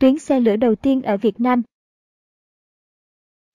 Tuyến xe lửa đầu tiên ở Việt Nam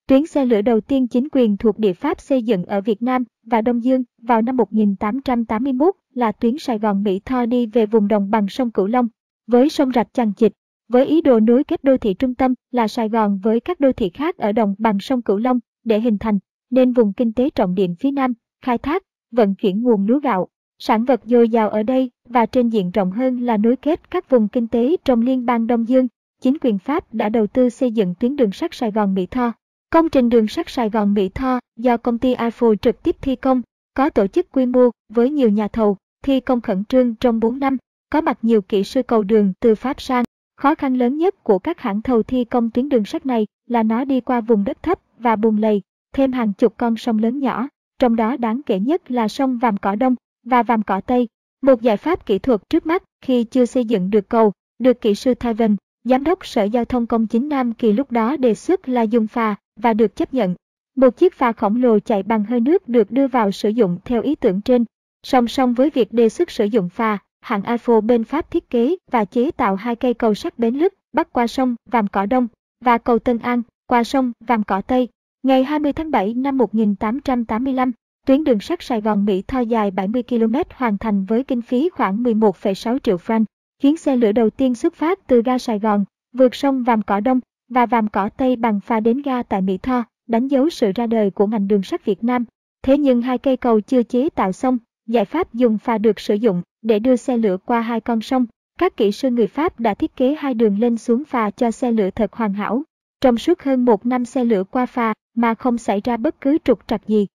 Tuyến xe lửa đầu tiên chính quyền thuộc địa Pháp xây dựng ở Việt Nam và Đông Dương vào năm 1881 là tuyến Sài Gòn Mỹ Tho đi về vùng đồng bằng sông Cửu Long, với sông rạch chằng chịt, với ý đồ nối kết đô thị trung tâm là Sài Gòn với các đô thị khác ở đồng bằng sông Cửu Long để hình thành nên vùng kinh tế trọng điểm phía Nam, khai thác, vận chuyển nguồn lúa gạo, sản vật dồi dào ở đây và trên diện rộng hơn là nối kết các vùng kinh tế trong liên bang Đông Dương chính quyền Pháp đã đầu tư xây dựng tuyến đường sắt Sài Gòn Mỹ Tho. Công trình đường sắt Sài Gòn Mỹ Tho do công ty Alpha trực tiếp thi công, có tổ chức quy mô với nhiều nhà thầu, thi công khẩn trương trong 4 năm, có mặt nhiều kỹ sư cầu đường từ Pháp sang. Khó khăn lớn nhất của các hãng thầu thi công tuyến đường sắt này là nó đi qua vùng đất thấp và bùn lầy, thêm hàng chục con sông lớn nhỏ, trong đó đáng kể nhất là sông Vàm Cỏ Đông và Vàm Cỏ Tây. Một giải pháp kỹ thuật trước mắt khi chưa xây dựng được cầu, được kỹ sư Thaivan Giám đốc Sở Giao thông Công chính Nam Kỳ lúc đó đề xuất là dùng phà và được chấp nhận. Một chiếc phà khổng lồ chạy bằng hơi nước được đưa vào sử dụng theo ý tưởng trên. Song song với việc đề xuất sử dụng phà, hãng AFO bên Pháp thiết kế và chế tạo hai cây cầu sắt bến lức bắc qua sông Vàm Cỏ Đông và cầu Tân An qua sông Vàm Cỏ Tây. Ngày 20 tháng 7 năm 1885, tuyến đường sắt Sài Gòn Mỹ Tho dài 70 km hoàn thành với kinh phí khoảng 11,6 triệu franc chuyến xe lửa đầu tiên xuất phát từ ga Sài Gòn, vượt sông Vàm Cỏ Đông và Vàm Cỏ Tây bằng pha đến ga tại Mỹ Tho, đánh dấu sự ra đời của ngành đường sắt Việt Nam. Thế nhưng hai cây cầu chưa chế tạo xong, giải pháp dùng phà được sử dụng để đưa xe lửa qua hai con sông. Các kỹ sư người Pháp đã thiết kế hai đường lên xuống phà cho xe lửa thật hoàn hảo. Trong suốt hơn một năm xe lửa qua phà mà không xảy ra bất cứ trục trặc gì.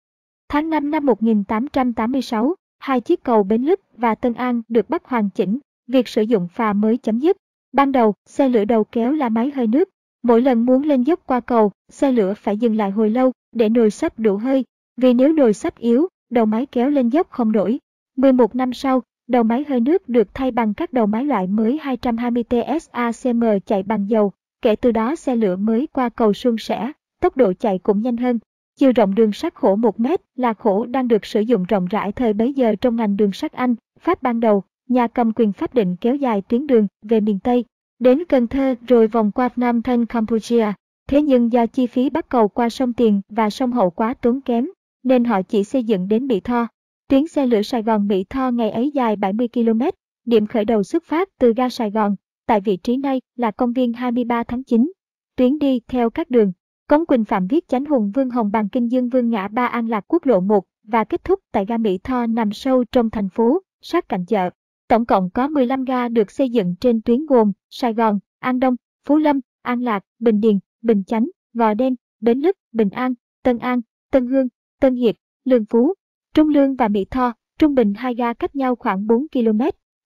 Tháng 5 năm 1886, hai chiếc cầu Bến Lức và Tân An được bắt hoàn chỉnh việc sử dụng phà mới chấm dứt. Ban đầu, xe lửa đầu kéo là máy hơi nước. Mỗi lần muốn lên dốc qua cầu, xe lửa phải dừng lại hồi lâu để nồi sắp đủ hơi, vì nếu nồi sắp yếu, đầu máy kéo lên dốc không nổi. 11 năm sau, đầu máy hơi nước được thay bằng các đầu máy loại mới 220 TSACM chạy bằng dầu. Kể từ đó xe lửa mới qua cầu suôn sẻ, tốc độ chạy cũng nhanh hơn. Chiều rộng đường sắt khổ 1 mét là khổ đang được sử dụng rộng rãi thời bấy giờ trong ngành đường sắt Anh, Pháp ban đầu, nhà cầm quyền pháp định kéo dài tuyến đường về miền Tây, đến Cần Thơ rồi vòng qua Nam Thanh Campuchia. Thế nhưng do chi phí bắt cầu qua sông Tiền và sông Hậu quá tốn kém, nên họ chỉ xây dựng đến Mỹ Tho. Tuyến xe lửa Sài Gòn Mỹ Tho ngày ấy dài 70 km, điểm khởi đầu xuất phát từ ga Sài Gòn, tại vị trí này là công viên 23 tháng 9. Tuyến đi theo các đường, Cống Quỳnh Phạm viết Chánh Hùng Vương Hồng Bàng Kinh Dương Vương ngã Ba An Lạc Quốc lộ 1 và kết thúc tại ga Mỹ Tho nằm sâu trong thành phố, sát cạnh chợ. Tổng cộng có 15 ga được xây dựng trên tuyến gồm Sài Gòn, An Đông, Phú Lâm, An Lạc, Bình Điền, Bình Chánh, Gò Đen, Bến Lức, Bình An, Tân An, Tân Hương, Tân Hiệp, Lương Phú, Trung Lương và Mỹ Tho, trung bình hai ga cách nhau khoảng 4 km.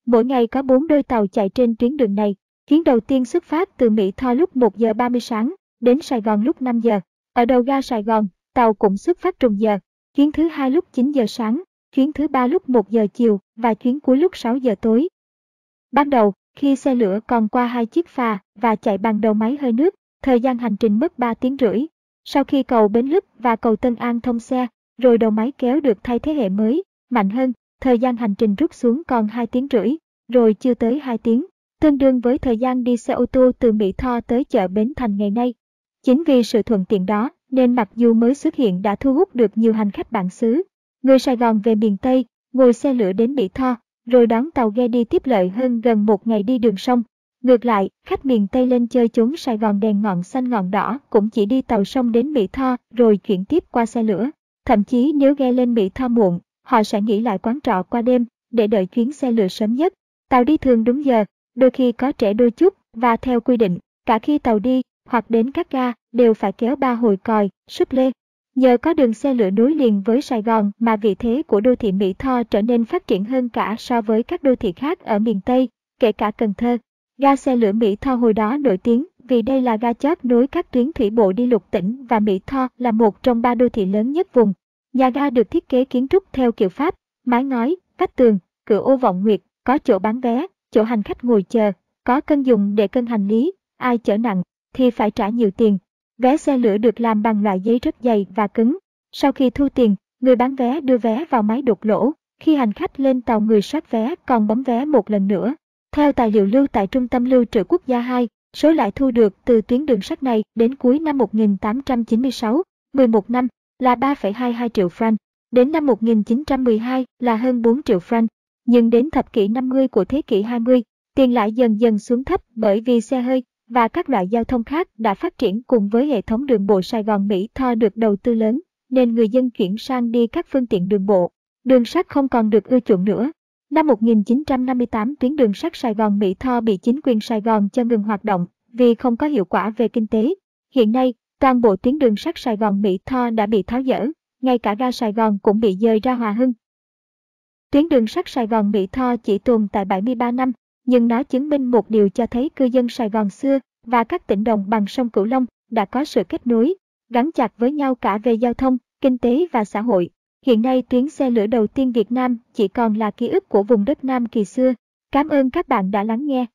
Mỗi ngày có 4 đôi tàu chạy trên tuyến đường này. Chuyến đầu tiên xuất phát từ Mỹ Tho lúc 1 giờ 30 sáng đến Sài Gòn lúc 5 giờ. Ở đầu ga Sài Gòn, tàu cũng xuất phát trùng giờ. Chuyến thứ hai lúc 9 giờ sáng chuyến thứ ba lúc 1 giờ chiều và chuyến cuối lúc 6 giờ tối. Ban đầu, khi xe lửa còn qua hai chiếc phà và chạy bằng đầu máy hơi nước, thời gian hành trình mất 3 tiếng rưỡi. Sau khi cầu Bến Lức và cầu Tân An thông xe, rồi đầu máy kéo được thay thế hệ mới, mạnh hơn, thời gian hành trình rút xuống còn 2 tiếng rưỡi, rồi chưa tới 2 tiếng, tương đương với thời gian đi xe ô tô từ Mỹ Tho tới chợ Bến Thành ngày nay. Chính vì sự thuận tiện đó, nên mặc dù mới xuất hiện đã thu hút được nhiều hành khách bản xứ, người Sài Gòn về miền Tây, ngồi xe lửa đến Mỹ Tho, rồi đón tàu ghe đi tiếp lợi hơn gần một ngày đi đường sông. Ngược lại, khách miền Tây lên chơi chốn Sài Gòn đèn ngọn xanh ngọn đỏ cũng chỉ đi tàu sông đến Mỹ Tho rồi chuyển tiếp qua xe lửa. Thậm chí nếu ghe lên Mỹ Tho muộn, họ sẽ nghỉ lại quán trọ qua đêm để đợi chuyến xe lửa sớm nhất. Tàu đi thường đúng giờ, đôi khi có trễ đôi chút và theo quy định, cả khi tàu đi hoặc đến các ga đều phải kéo ba hồi còi, súp lê. Nhờ có đường xe lửa nối liền với Sài Gòn mà vị thế của đô thị Mỹ Tho trở nên phát triển hơn cả so với các đô thị khác ở miền Tây, kể cả Cần Thơ. Ga xe lửa Mỹ Tho hồi đó nổi tiếng vì đây là ga chót nối các tuyến thủy bộ đi lục tỉnh và Mỹ Tho là một trong ba đô thị lớn nhất vùng. Nhà ga được thiết kế kiến trúc theo kiểu Pháp, mái ngói, vách tường, cửa ô vọng nguyệt, có chỗ bán vé, chỗ hành khách ngồi chờ, có cân dùng để cân hành lý, ai chở nặng thì phải trả nhiều tiền, Vé xe lửa được làm bằng loại giấy rất dày và cứng. Sau khi thu tiền, người bán vé đưa vé vào máy đục lỗ. Khi hành khách lên tàu người soát vé còn bấm vé một lần nữa. Theo tài liệu lưu tại Trung tâm Lưu trữ Quốc gia 2, số lãi thu được từ tuyến đường sắt này đến cuối năm 1896, 11 năm, là 3,22 triệu franc, đến năm 1912 là hơn 4 triệu franc. Nhưng đến thập kỷ 50 của thế kỷ 20, tiền lãi dần dần xuống thấp bởi vì xe hơi và các loại giao thông khác đã phát triển cùng với hệ thống đường bộ Sài Gòn Mỹ Tho được đầu tư lớn, nên người dân chuyển sang đi các phương tiện đường bộ. Đường sắt không còn được ưa chuộng nữa. Năm 1958, tuyến đường sắt Sài Gòn Mỹ Tho bị chính quyền Sài Gòn cho ngừng hoạt động vì không có hiệu quả về kinh tế. Hiện nay, toàn bộ tuyến đường sắt Sài Gòn Mỹ Tho đã bị tháo dỡ, ngay cả ga Sài Gòn cũng bị dời ra Hòa Hưng. Tuyến đường sắt Sài Gòn Mỹ Tho chỉ tồn tại 73 năm, nhưng nó chứng minh một điều cho thấy cư dân Sài Gòn xưa và các tỉnh đồng bằng sông Cửu Long đã có sự kết nối, gắn chặt với nhau cả về giao thông, kinh tế và xã hội. Hiện nay tuyến xe lửa đầu tiên Việt Nam chỉ còn là ký ức của vùng đất Nam kỳ xưa. Cảm ơn các bạn đã lắng nghe.